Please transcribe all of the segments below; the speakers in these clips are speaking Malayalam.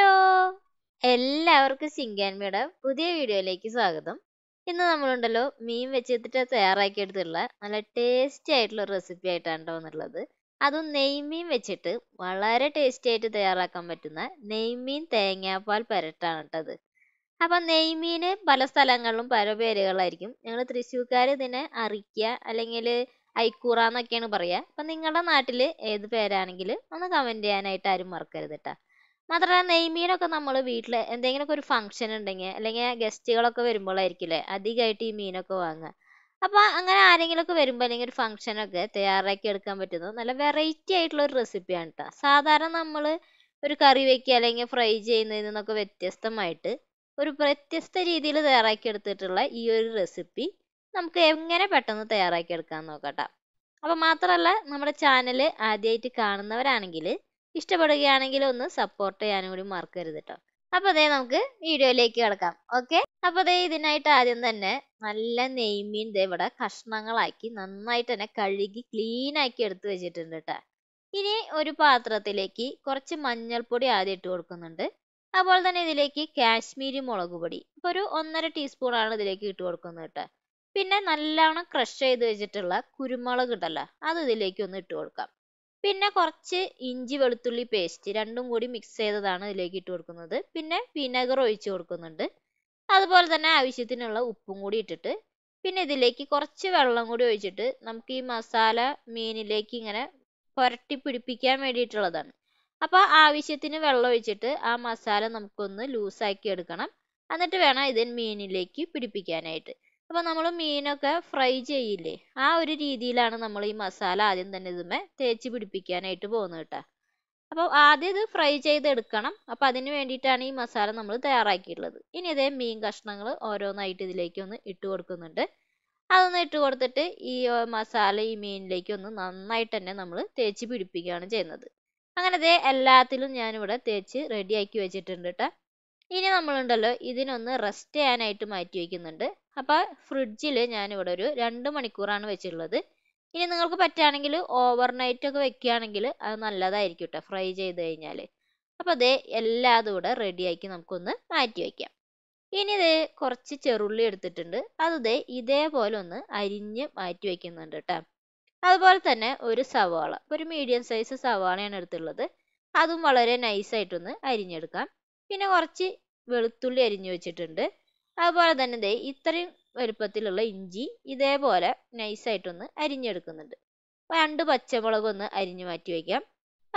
ഹലോ എല്ലാവർക്കും ശിങ്കാൻമിയുടെ പുതിയ വീഡിയോയിലേക്ക് സ്വാഗതം ഇന്ന് നമ്മളുണ്ടല്ലോ മീൻ വെച്ചിട്ട് എടുത്തുള്ള നല്ല ടേസ്റ്റി ആയിട്ടുള്ള റെസിപ്പി ആയിട്ടാണ് തോന്നുന്നുള്ളത് അതും നെയ്മീൻ വെച്ചിട്ട് വളരെ ടേസ്റ്റി ആയിട്ട് തയ്യാറാക്കാൻ പറ്റുന്ന നെയ്മീൻ തേങ്ങാപ്പാൽ പരട്ടാണ് ഇട്ടത് അപ്പൊ നെയ്മീന് പല സ്ഥലങ്ങളിലും പല പേരുകളായിരിക്കും ഞങ്ങൾ തൃശ്ശൂർക്കാർ ഇതിനെ അറിയിക്കുക അല്ലെങ്കിൽ ഐക്കൂറ എന്നൊക്കെയാണ് പറയുക അപ്പൊ നിങ്ങളുടെ നാട്ടിൽ ഏത് പേരാണെങ്കിലും ഒന്ന് കമന്റ് ചെയ്യാനായിട്ട് ആരും മറക്കരുത് കേട്ടോ മാത്രമല്ല നെയ്മീനൊക്കെ നമ്മൾ വീട്ടിൽ എന്തെങ്കിലുമൊക്കെ ഒരു ഫംഗ്ഷൻ ഉണ്ടെങ്കിൽ അല്ലെങ്കിൽ ഗസ്റ്റുകളൊക്കെ വരുമ്പോഴായിരിക്കില്ലേ അധികമായിട്ട് ഈ മീനൊക്കെ വാങ്ങുക അപ്പോൾ അങ്ങനെ ആരെങ്കിലുമൊക്കെ വരുമ്പോൾ അല്ലെങ്കിൽ ഒരു ഫംഗ്ഷനൊക്കെ തയ്യാറാക്കി എടുക്കാൻ പറ്റുന്നത് നല്ല വെറൈറ്റി ആയിട്ടുള്ള ഒരു റെസിപ്പിയാണ് കേട്ടോ സാധാരണ നമ്മൾ ഒരു കറി വെക്കുക അല്ലെങ്കിൽ ഫ്രൈ ചെയ്യുന്നതിൽ നിന്നൊക്കെ വ്യത്യസ്തമായിട്ട് ഒരു വ്യത്യസ്ത രീതിയിൽ തയ്യാറാക്കി എടുത്തിട്ടുള്ള ഈ ഒരു റെസിപ്പി നമുക്ക് എങ്ങനെ പെട്ടെന്ന് തയ്യാറാക്കി എടുക്കാൻ നോക്കട്ടെ അപ്പോൾ മാത്രമല്ല നമ്മുടെ ചാനൽ ആദ്യമായിട്ട് കാണുന്നവരാണെങ്കിൽ ഇഷ്ടപ്പെടുകയാണെങ്കിൽ ഒന്ന് സപ്പോർട്ട് ചെയ്യാനും കൂടി മറക്കരുത് കേട്ടോ അപ്പോൾ അതേ നമുക്ക് വീഡിയോയിലേക്ക് കിടക്കാം ഓക്കെ അപ്പോൾ അതേ ഇതിനായിട്ട് ആദ്യം തന്നെ നല്ല നെയ്മീൻ ദേ ഇവിടെ കഷ്ണങ്ങളാക്കി നന്നായിട്ട് തന്നെ കഴുകി ക്ലീൻ ആക്കി എടുത്ത് വെച്ചിട്ടുണ്ട് കേട്ടോ ഇനി ഒരു പാത്രത്തിലേക്ക് കുറച്ച് മഞ്ഞൾപ്പൊടി ആദ്യം ഇട്ട് കൊടുക്കുന്നുണ്ട് അതുപോലെ തന്നെ ഇതിലേക്ക് കാശ്മീരി മുളക് പൊടി ഇപ്പൊ ഒരു ഒന്നര ടീസ്പൂൺ ആണ് ഇതിലേക്ക് ഇട്ട് കൊടുക്കുന്നത് കേട്ടോ പിന്നെ നല്ലവണ്ണം ക്രഷ് ചെയ്ത് വെച്ചിട്ടുള്ള കുരുമുളക് ഉണ്ടല്ലോ അത് ഇതിലേക്ക് ഒന്ന് ഇട്ട് കൊടുക്കാം പിന്നെ കുറച്ച് ഇഞ്ചി വെളുത്തുള്ളി പേസ്റ്റ് രണ്ടും കൂടി മിക്സ് ചെയ്തതാണ് ഇതിലേക്ക് ഇട്ട് കൊടുക്കുന്നത് പിന്നെ വിനെഗർ ഒഴിച്ച് കൊടുക്കുന്നുണ്ട് അതുപോലെ തന്നെ ആവശ്യത്തിനുള്ള ഉപ്പും കൂടി ഇട്ടിട്ട് പിന്നെ ഇതിലേക്ക് കുറച്ച് വെള്ളം കൂടി ഒഴിച്ചിട്ട് നമുക്ക് ഈ മസാല മീനിലേക്ക് ഇങ്ങനെ പുരട്ടി പിടിപ്പിക്കാൻ വേണ്ടിയിട്ടുള്ളതാണ് അപ്പോൾ ആവശ്യത്തിന് വെള്ളം ഒഴിച്ചിട്ട് ആ മസാല നമുക്കൊന്ന് ലൂസാക്കി എടുക്കണം എന്നിട്ട് വേണം ഇത് മീനിലേക്ക് പിടിപ്പിക്കാനായിട്ട് അപ്പോൾ നമ്മൾ മീനൊക്കെ ഫ്രൈ ചെയ്യില്ലേ ആ ഒരു രീതിയിലാണ് നമ്മൾ ഈ മസാല ആദ്യം തന്നെ ഇതുമേ തേച്ച് പിടിപ്പിക്കാനായിട്ട് പോകുന്നത് കേട്ടോ അപ്പോൾ ആദ്യം ഇത് ഫ്രൈ ചെയ്തെടുക്കണം അപ്പോൾ അതിന് വേണ്ടിയിട്ടാണ് ഈ മസാല നമ്മൾ തയ്യാറാക്കിയിട്ടുള്ളത് ഇനി ഇതേ മീൻ കഷ്ണങ്ങൾ ഓരോന്നായിട്ട് ഇതിലേക്ക് ഒന്ന് ഇട്ട് കൊടുക്കുന്നുണ്ട് അതൊന്ന് ഇട്ട് കൊടുത്തിട്ട് ഈ മസാല ഈ മീനിലേക്ക് ഒന്ന് നന്നായിട്ട് തന്നെ നമ്മൾ തേച്ച് പിടിപ്പിക്കുകയാണ് ചെയ്യുന്നത് അങ്ങനെ ദേ എല്ലാത്തിലും ഞാനിവിടെ തേച്ച് റെഡിയാക്കി വെച്ചിട്ടുണ്ട് കേട്ടോ ഇനി നമ്മളുണ്ടല്ലോ ഇതിനൊന്ന് റെസ്റ്റ് ചെയ്യാനായിട്ട് മാറ്റി വയ്ക്കുന്നുണ്ട് അപ്പോൾ ഫ്രിഡ്ജിൽ ഞാനിവിടെ ഒരു രണ്ട് മണിക്കൂറാണ് വെച്ചിട്ടുള്ളത് ഇനി നിങ്ങൾക്ക് പറ്റുകയാണെങ്കിൽ ഓവർ നൈറ്റ് ഒക്കെ വെക്കുകയാണെങ്കിൽ അത് നല്ലതായിരിക്കും കേട്ടോ ഫ്രൈ ചെയ്ത് കഴിഞ്ഞാൽ അപ്പോൾ അതേ എല്ലാം അതുകൂടെ റെഡിയാക്കി നമുക്കൊന്ന് മാറ്റി വയ്ക്കാം ഇനി ഇത് കുറച്ച് ചെറുള്ളി എടുത്തിട്ടുണ്ട് അത് ഇതേ ഇതേപോലെ ഒന്ന് അരിഞ്ഞ് മാറ്റി വയ്ക്കുന്നുണ്ട് കേട്ടോ അതുപോലെ തന്നെ ഒരു സവാള ഒരു മീഡിയം സൈസ് സവാളയാണ് എടുത്തുള്ളത് അതും വളരെ നൈസായിട്ടൊന്ന് അരിഞ്ഞെടുക്കാം പിന്നെ കുറച്ച് വെളുത്തുള്ളി അരിഞ്ഞു വെച്ചിട്ടുണ്ട് അതുപോലെ തന്നെ ദേ ഇത്രയും വലുപ്പത്തിലുള്ള ഇഞ്ചി ഇതേപോലെ നൈസായിട്ടൊന്ന് അരിഞ്ഞെടുക്കുന്നുണ്ട് രണ്ട് പച്ചമുളക് ഒന്ന് അരിഞ്ഞു മാറ്റി വയ്ക്കാം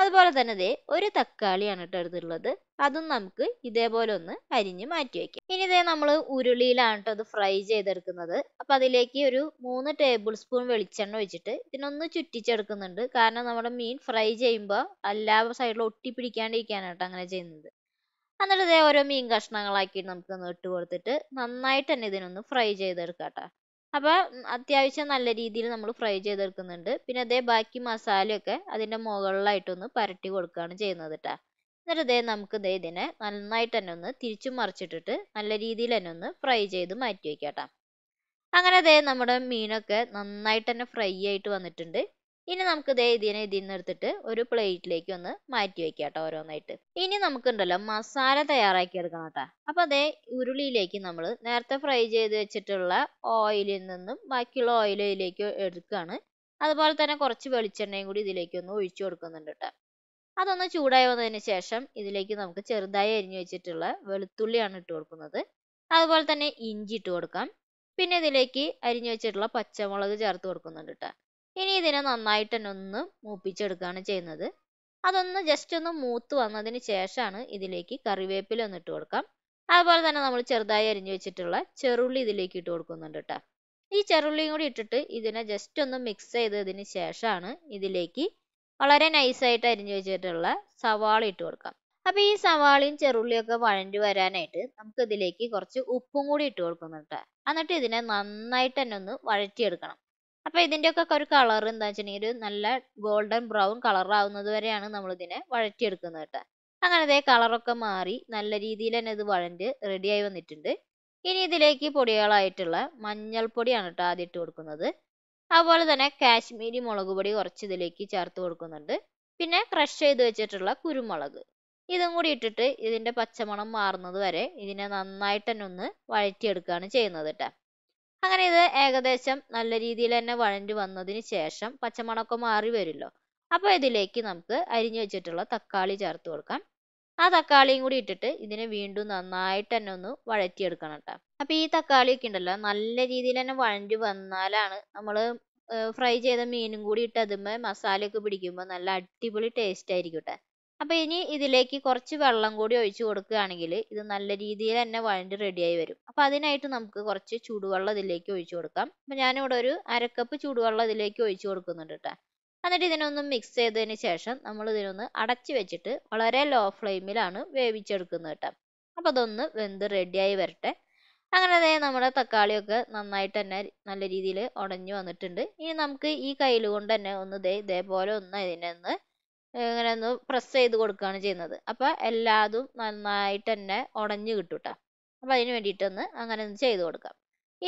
അതുപോലെ തന്നെ ദേ ഒരു തക്കാളിയാണ് കേട്ടോ എടുത്തിട്ടുള്ളത് അതും നമുക്ക് ഇതേപോലെ ഒന്ന് അരിഞ്ഞ് മാറ്റി വയ്ക്കാം ഇനി ഇതേ നമ്മൾ ഉരുളിയിലാണ് കേട്ടോ അത് ഫ്രൈ ചെയ്തെടുക്കുന്നത് അപ്പം അതിലേക്ക് ഒരു മൂന്ന് ടേബിൾ സ്പൂൺ വെളിച്ചെണ്ണ ഒഴിച്ചിട്ട് ഇതിനൊന്ന് ചുറ്റിച്ചെടുക്കുന്നുണ്ട് കാരണം നമ്മുടെ മീൻ ഫ്രൈ ചെയ്യുമ്പോൾ എല്ലാ സൈഡിലും ഒട്ടിപ്പിടിക്കാണ്ടിരിക്കാനാണ് കേട്ടോ അങ്ങനെ ചെയ്യുന്നത് എന്നിട്ട് ഇതേ ഓരോ മീൻ കഷ്ണങ്ങളാക്കിയിട്ട് നമുക്കൊന്ന് ഇട്ട് കൊടുത്തിട്ട് നന്നായിട്ട് തന്നെ ഇതിനൊന്ന് ഫ്രൈ ചെയ്തെടുക്കാം കേട്ടോ അപ്പോൾ അത്യാവശ്യം നല്ല രീതിയിൽ നമ്മൾ ഫ്രൈ ചെയ്തെടുക്കുന്നുണ്ട് പിന്നെ അതേ ബാക്കി മസാലയൊക്കെ അതിൻ്റെ മുകളിലായിട്ടൊന്ന് പരട്ടി കൊടുക്കുകയാണ് ചെയ്യുന്നത് കേട്ടോ എന്നിട്ട് ഇതേ നമുക്ക് ഇതേ ഇതിനെ നന്നായിട്ട് തന്നെ ഒന്ന് തിരിച്ചു മറിച്ചിട്ടിട്ട് നല്ല രീതിയിൽ തന്നെ ഒന്ന് ഫ്രൈ ചെയ്ത് മാറ്റി വയ്ക്കാം കേട്ടോ അങ്ങനെ ഇതേ നമ്മുടെ മീനൊക്കെ നന്നായിട്ട് തന്നെ ഫ്രൈ ആയിട്ട് വന്നിട്ടുണ്ട് ഇനി നമുക്ക് ദേ ഇതിനെ ഇതിൽ നിന്ന് എടുത്തിട്ട് ഒരു പ്ലേറ്റിലേക്ക് ഒന്ന് മാറ്റി വെക്കാം കേട്ടോ ഓരോന്നായിട്ട് ഇനി നമുക്കുണ്ടല്ലോ മസാല തയ്യാറാക്കി എടുക്കണം കേട്ടോ അപ്പോൾ അതേ ഉരുളിയിലേക്ക് നമ്മൾ നേരത്തെ ഫ്രൈ ചെയ്ത് വെച്ചിട്ടുള്ള ഓയിലിൽ നിന്നും ബാക്കിയുള്ള ഓയിലിലേക്ക് എടുക്കുകയാണ് അതുപോലെ തന്നെ കുറച്ച് വെളിച്ചെണ്ണയും കൂടി ഇതിലേക്ക് ഒന്ന് ഒഴിച്ചു കൊടുക്കുന്നുണ്ട് കേട്ടോ അതൊന്ന് ചൂടായി വന്നതിന് ശേഷം ഇതിലേക്ക് നമുക്ക് ചെറുതായി അരിഞ്ഞു വെച്ചിട്ടുള്ള വെളുത്തുള്ളിയാണ് ഇട്ട് കൊടുക്കുന്നത് അതുപോലെ തന്നെ ഇഞ്ചി ഇട്ട് കൊടുക്കാം പിന്നെ ഇതിലേക്ക് അരിഞ്ഞു വെച്ചിട്ടുള്ള പച്ചമുളക് ചേർത്ത് കൊടുക്കുന്നുണ്ട് കേട്ടോ ഇനി ഇതിനെ നന്നായിട്ട് തന്നെ ഒന്ന് മൂപ്പിച്ചെടുക്കുകയാണ് ചെയ്യുന്നത് അതൊന്ന് ജസ്റ്റ് ഒന്ന് മൂത്ത് വന്നതിന് ശേഷമാണ് ഇതിലേക്ക് കറിവേപ്പില ഒന്ന് ഇട്ട് കൊടുക്കാം അതുപോലെ തന്നെ നമ്മൾ ചെറുതായി അരിഞ്ഞു വെച്ചിട്ടുള്ള ചെറുള്ളി ഇതിലേക്ക് ഇട്ട് കൊടുക്കുന്നുണ്ട് കേട്ടോ ഈ ചെറുള്ളിയും കൂടി ഇട്ടിട്ട് ഇതിനെ ജസ്റ്റ് ഒന്ന് മിക്സ് ചെയ്തതിന് ശേഷമാണ് ഇതിലേക്ക് വളരെ നൈസായിട്ട് അരിഞ്ഞു വെച്ചിട്ടുള്ള സവാള ഇട്ട് കൊടുക്കാം അപ്പോൾ ഈ സവാളയും ചെറുള്ളിയൊക്കെ വഴണ്ടി വരാനായിട്ട് നമുക്ക് ഇതിലേക്ക് കുറച്ച് ഉപ്പും കൂടി ഇട്ട് കൊടുക്കുന്നുണ്ട് എന്നിട്ട് ഇതിനെ നന്നായിട്ട് തന്നെ ഒന്ന് വഴറ്റിയെടുക്കണം അപ്പോൾ ഒക്കെ ഒരു കളർ എന്താ വെച്ചിട്ടുണ്ടെങ്കിൽ ഒരു നല്ല ഗോൾഡൻ ബ്രൗൺ ആവുന്നത് വരെയാണ് നമ്മൾ വഴറ്റി വഴറ്റിയെടുക്കുന്നത് കേട്ടോ അങ്ങനെ ഇതേ കളറൊക്കെ മാറി നല്ല രീതിയിൽ തന്നെ ഇത് വഴണ്ട് റെഡിയായി വന്നിട്ടുണ്ട് ഇനി ഇതിലേക്ക് പൊടികളായിട്ടുള്ള മഞ്ഞൾപ്പൊടിയാണ് കേട്ടോ ആദ്യം ഇട്ട് കൊടുക്കുന്നത് അതുപോലെ തന്നെ കാശ്മീരി മുളക് പൊടി കുറച്ച് ഇതിലേക്ക് ചേർത്ത് കൊടുക്കുന്നുണ്ട് പിന്നെ ക്രഷ് ചെയ്ത് വെച്ചിട്ടുള്ള കുരുമുളക് ഇതും കൂടി ഇട്ടിട്ട് ഇതിൻ്റെ പച്ചമണം മാറുന്നത് വരെ ഇതിനെ നന്നായിട്ട് തന്നെ ഒന്ന് വഴറ്റിയെടുക്കുകയാണ് ചെയ്യുന്നത് കേട്ടോ അങ്ങനെ ഇത് ഏകദേശം നല്ല രീതിയിൽ തന്നെ വഴഞ്ഞു വന്നതിന് ശേഷം പച്ചമണമൊക്കെ മാറി വരുമല്ലോ അപ്പോൾ ഇതിലേക്ക് നമുക്ക് അരിഞ്ഞു വെച്ചിട്ടുള്ള തക്കാളി ചേർത്ത് കൊടുക്കാം ആ തക്കാളിയും കൂടി ഇട്ടിട്ട് ഇതിനെ വീണ്ടും നന്നായിട്ട് തന്നെ ഒന്ന് വഴറ്റിയെടുക്കണം കേട്ടോ അപ്പോൾ ഈ തക്കാളിയൊക്കെ ഉണ്ടല്ലോ നല്ല രീതിയിൽ തന്നെ വഴഞ്ഞു വന്നാലാണ് നമ്മൾ ഫ്രൈ ചെയ്ത മീനും കൂടി ഇട്ട് അതുമ്മേ മസാലയൊക്കെ പിടിക്കുമ്പോൾ നല്ല അടിപൊളി ടേസ്റ്റ് ആയിരിക്കും കേട്ടോ അപ്പോൾ ഇനി ഇതിലേക്ക് കുറച്ച് വെള്ളം കൂടി ഒഴിച്ച് കൊടുക്കുകയാണെങ്കിൽ ഇത് നല്ല രീതിയിൽ തന്നെ വഴണ്ടി റെഡിയായി വരും അപ്പോൾ അതിനായിട്ട് നമുക്ക് കുറച്ച് ചൂടുവെള്ളം ഇതിലേക്ക് ഒഴിച്ച് കൊടുക്കാം അപ്പോൾ ഞാനിവിടെ ഒരു അരക്കപ്പ് ചൂടുവെള്ളം ഇതിലേക്ക് ഒഴിച്ച് കൊടുക്കുന്നുണ്ട് കേട്ടോ എന്നിട്ട് ഇതിനൊന്ന് മിക്സ് ചെയ്തതിന് ശേഷം നമ്മൾ ഇതിനൊന്ന് അടച്ച് വെച്ചിട്ട് വളരെ ലോ ഫ്ലെയിമിലാണ് വേവിച്ചെടുക്കുന്നത് കേട്ടോ അപ്പോൾ അതൊന്ന് വെന്ത് റെഡിയായി വരട്ടെ അങ്ങനെ അതേ നമ്മുടെ തക്കാളിയൊക്കെ നന്നായിട്ട് തന്നെ നല്ല രീതിയിൽ ഉടഞ്ഞു വന്നിട്ടുണ്ട് ഇനി നമുക്ക് ഈ കയ്യിൽ കൊണ്ട് തന്നെ ഒന്ന് ദേ ഇതേപോലെ ഒന്ന് ഇതിനെ ഒന്ന് ഇങ്ങനെ ഒന്ന് പ്രസ് ചെയ്ത് കൊടുക്കുകയാണ് ചെയ്യുന്നത് അപ്പോൾ എല്ലാതും നന്നായിട്ട് തന്നെ ഉടഞ്ഞു കിട്ടും കേട്ടോ അപ്പോൾ അതിന് വേണ്ടിയിട്ടൊന്ന് അങ്ങനെ ഒന്ന് ചെയ്ത് കൊടുക്കാം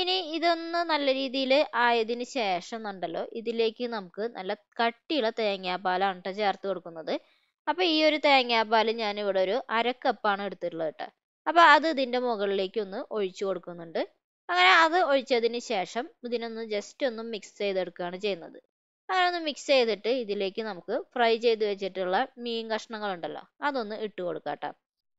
ഇനി ഇതൊന്ന് നല്ല രീതിയിൽ ആയതിന് ശേഷം ഉണ്ടല്ലോ ഇതിലേക്ക് നമുക്ക് നല്ല കട്ടിയുള്ള തേങ്ങാപ്പാലാണ് കേട്ടോ ചേർത്ത് കൊടുക്കുന്നത് അപ്പോൾ ഈ ഒരു തേങ്ങാപ്പാൽ ഇവിടെ ഒരു അര ആണ് എടുത്തിട്ടുള്ളത് കേട്ടോ അപ്പോൾ അത് ഇതിന്റെ മുകളിലേക്ക് ഒന്ന് ഒഴിച്ചു കൊടുക്കുന്നുണ്ട് അങ്ങനെ അത് ഒഴിച്ചതിന് ശേഷം ഇതിനൊന്ന് ജസ്റ്റ് ഒന്ന് മിക്സ് ചെയ്തെടുക്കുകയാണ് ചെയ്യുന്നത് അതൊന്ന് മിക്സ് ചെയ്തിട്ട് ഇതിലേക്ക് നമുക്ക് ഫ്രൈ ചെയ്ത് വെച്ചിട്ടുള്ള മീൻ കഷ്ണങ്ങളുണ്ടല്ലോ അതൊന്ന് ഇട്ട് കൊടുക്കാട്ടോ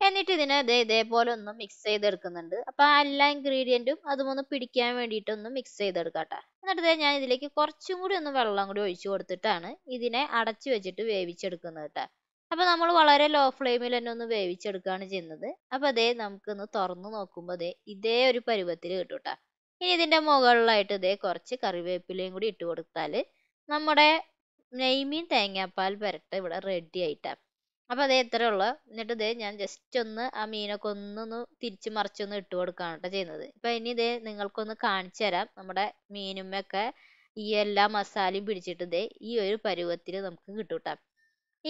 എന്നിട്ട് ഇതിനെ ഇതേ ഇതേപോലെ ഒന്ന് മിക്സ് ചെയ്തെടുക്കുന്നുണ്ട് അപ്പോൾ ആ എല്ലാ ഇൻഗ്രീഡിയൻറ്റും അതുമൊന്ന് പിടിക്കാൻ വേണ്ടിയിട്ട് ഒന്ന് മിക്സ് ചെയ്തെടുക്കാട്ടെ എന്നിട്ട് ഞാൻ ഇതിലേക്ക് കുറച്ചും കൂടി ഒന്ന് വെള്ളം കൂടി ഒഴിച്ചു കൊടുത്തിട്ടാണ് ഇതിനെ അടച്ചു വെച്ചിട്ട് വേവിച്ചെടുക്കുന്നത് കേട്ടോ അപ്പോൾ നമ്മൾ വളരെ ലോ ഫ്ലെയിമിൽ തന്നെ ഒന്ന് വേവിച്ചെടുക്കുകയാണ് ചെയ്യുന്നത് അപ്പോൾ അതേ നമുക്കൊന്ന് തുറന്നു നോക്കുമ്പോൾ അതേ ഇതേ ഒരു പരുവത്തിൽ കിട്ടും കേട്ടോ ഇനി ഇതിൻ്റെ മുകളിലായിട്ട് ഇതേ കുറച്ച് കറിവേപ്പിലയും കൂടി ഇട്ട് കൊടുത്താൽ നമ്മുടെ നെയ്മീൻ തേങ്ങാപ്പാൽ പുരട്ട് ഇവിടെ റെഡി ആയിട്ടാണ് അപ്പോൾ അതേ ഇത്രേ ഉള്ളൂ എന്നിട്ട് ഇതേ ഞാൻ ജസ്റ്റ് ഒന്ന് ആ മീനൊക്കെ ഒന്നൊന്ന് തിരിച്ച് മറിച്ചൊന്ന് ഇട്ട് കൊടുക്കാണ് കേട്ടോ ചെയ്യുന്നത് ഇപ്പൊ ഇനി ഇതേ നിങ്ങൾക്കൊന്ന് കാണിച്ചു തരാം നമ്മുടെ മീനുമ്മയൊക്കെ ഈ എല്ലാ മസാലയും പിടിച്ചിട്ട് ഇതേ ഈ ഒരു പരുവത്തിൽ നമുക്ക് കിട്ടും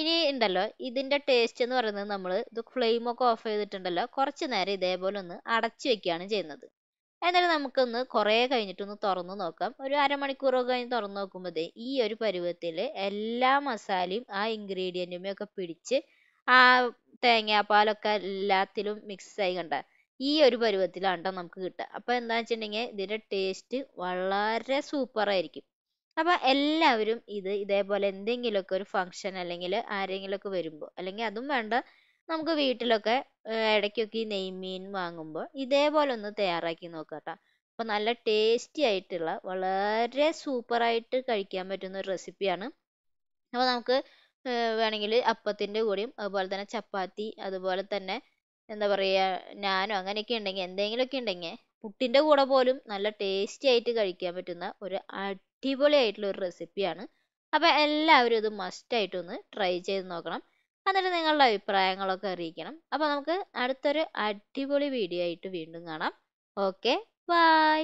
ഇനി ഉണ്ടല്ലോ ഇതിന്റെ ടേസ്റ്റ് എന്ന് പറയുന്നത് നമ്മൾ ഇത് ഒക്കെ ഓഫ് ചെയ്തിട്ടുണ്ടല്ലോ കുറച്ച് നേരം ഇതേപോലെ ഒന്ന് അടച്ചു വെക്കുകയാണ് ചെയ്യുന്നത് എന്നാലും നമുക്കൊന്ന് കുറേ കഴിഞ്ഞിട്ടൊന്ന് തുറന്ന് നോക്കാം ഒരു അരമണിക്കൂറൊക്കെ കഴിഞ്ഞ് തുറന്ന് നോക്കുമ്പോൾ ഈ ഒരു പരുവത്തിൽ എല്ലാ മസാലയും ആ ഇൻഗ്രീഡിയൻറ്റുമേ ഒക്കെ പിടിച്ച് ആ തേങ്ങാപ്പാലൊക്കെ എല്ലാത്തിലും മിക്സ് ആയി കണ്ട ഈ ഒരു പരുവത്തിലാണ് കേട്ടോ നമുക്ക് കിട്ടുക അപ്പോൾ എന്താ വെച്ചിട്ടുണ്ടെങ്കിൽ ഇതിൻ്റെ ടേസ്റ്റ് വളരെ സൂപ്പറായിരിക്കും അപ്പോൾ എല്ലാവരും ഇത് ഇതേപോലെ എന്തെങ്കിലുമൊക്കെ ഒരു ഫംഗ്ഷൻ അല്ലെങ്കിൽ ആരെങ്കിലുമൊക്കെ വരുമ്പോൾ അല്ലെങ്കിൽ അതും വേണ്ട നമുക്ക് വീട്ടിലൊക്കെ ഇടയ്ക്കൊക്കെ ഈ നെയ്മീൻ വാങ്ങുമ്പോൾ ഇതേപോലെ ഒന്ന് തയ്യാറാക്കി നോക്കാട്ടോ കേട്ടോ അപ്പോൾ നല്ല ടേസ്റ്റി ആയിട്ടുള്ള വളരെ സൂപ്പർ ആയിട്ട് കഴിക്കാൻ പറ്റുന്ന ഒരു റെസിപ്പിയാണ് അപ്പോൾ നമുക്ക് വേണമെങ്കിൽ അപ്പത്തിൻ്റെ കൂടെയും അതുപോലെ തന്നെ ചപ്പാത്തി അതുപോലെ തന്നെ എന്താ പറയുക ഞാനോ അങ്ങനെയൊക്കെ ഉണ്ടെങ്കിൽ എന്തെങ്കിലുമൊക്കെ ഉണ്ടെങ്കിൽ പുട്ടിൻ്റെ കൂടെ പോലും നല്ല ടേസ്റ്റി ആയിട്ട് കഴിക്കാൻ പറ്റുന്ന ഒരു അടിപൊളി ആയിട്ടുള്ള ഒരു റെസിപ്പിയാണ് അപ്പോൾ എല്ലാവരും ഇത് മസ്റ്റായിട്ടൊന്ന് ട്രൈ ചെയ്ത് നോക്കണം എന്നിട്ട് നിങ്ങളുടെ അഭിപ്രായങ്ങളൊക്കെ അറിയിക്കണം അപ്പോൾ നമുക്ക് അടുത്തൊരു അടിപൊളി വീഡിയോ ആയിട്ട് വീണ്ടും കാണാം ഓക്കെ ബൈ